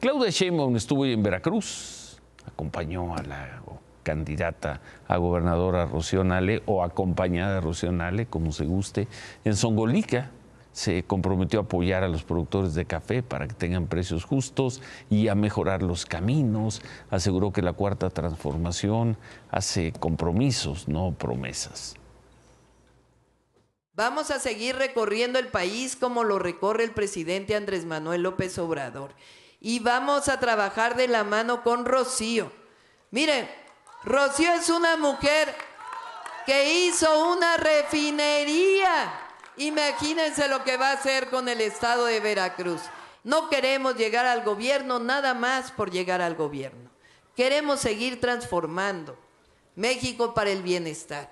Claudia Sheinbaum estuvo en Veracruz, acompañó a la candidata a gobernadora Rocío Nale o acompañada de Rocío Nale, como se guste, en Songolica, se comprometió a apoyar a los productores de café para que tengan precios justos y a mejorar los caminos. Aseguró que la cuarta transformación hace compromisos, no promesas. Vamos a seguir recorriendo el país como lo recorre el presidente Andrés Manuel López Obrador y vamos a trabajar de la mano con Rocío. Miren, Rocío es una mujer que hizo una refinería. Imagínense lo que va a hacer con el estado de Veracruz. No queremos llegar al gobierno nada más por llegar al gobierno. Queremos seguir transformando México para el bienestar,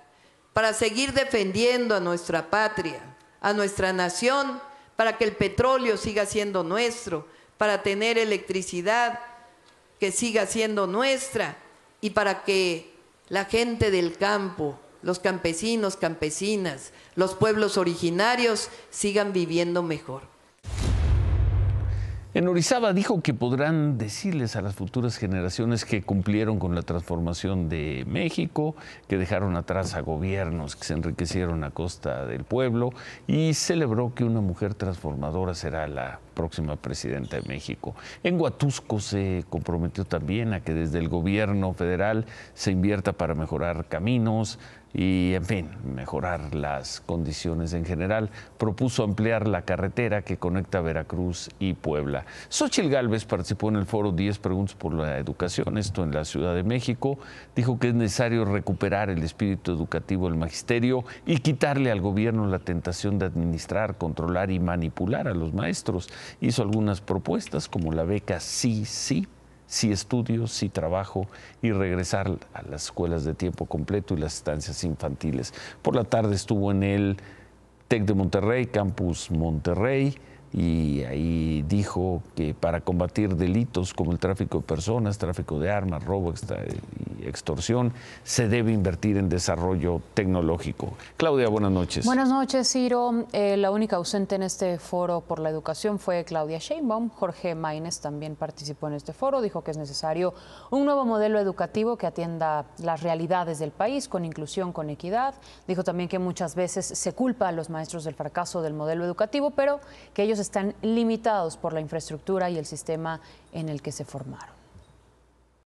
para seguir defendiendo a nuestra patria, a nuestra nación, para que el petróleo siga siendo nuestro, para tener electricidad que siga siendo nuestra y para que la gente del campo, los campesinos, campesinas, los pueblos originarios sigan viviendo mejor. En Orizaba dijo que podrán decirles a las futuras generaciones que cumplieron con la transformación de México, que dejaron atrás a gobiernos que se enriquecieron a costa del pueblo y celebró que una mujer transformadora será la próxima presidenta de México. En Huatusco se comprometió también a que desde el gobierno federal se invierta para mejorar caminos y, en fin, mejorar las condiciones en general. Propuso ampliar la carretera que conecta Veracruz y Puebla. Xochitl Gálvez participó en el foro 10 preguntas por la educación, esto en la Ciudad de México. Dijo que es necesario recuperar el espíritu educativo del magisterio y quitarle al gobierno la tentación de administrar, controlar y manipular a los maestros. Hizo algunas propuestas como la beca Sí, sí, sí estudio, sí trabajo y regresar a las escuelas de tiempo completo y las estancias infantiles. Por la tarde estuvo en el TEC de Monterrey, Campus Monterrey, y ahí dijo que para combatir delitos como el tráfico de personas, tráfico de armas, robo y extorsión, se debe invertir en desarrollo tecnológico. Claudia, buenas noches. Buenas noches, Ciro. Eh, la única ausente en este foro por la educación fue Claudia Sheinbaum. Jorge Maines también participó en este foro. Dijo que es necesario un nuevo modelo educativo que atienda las realidades del país con inclusión, con equidad. Dijo también que muchas veces se culpa a los maestros del fracaso del modelo educativo, pero que ellos están limitados por la infraestructura y el sistema en el que se formaron.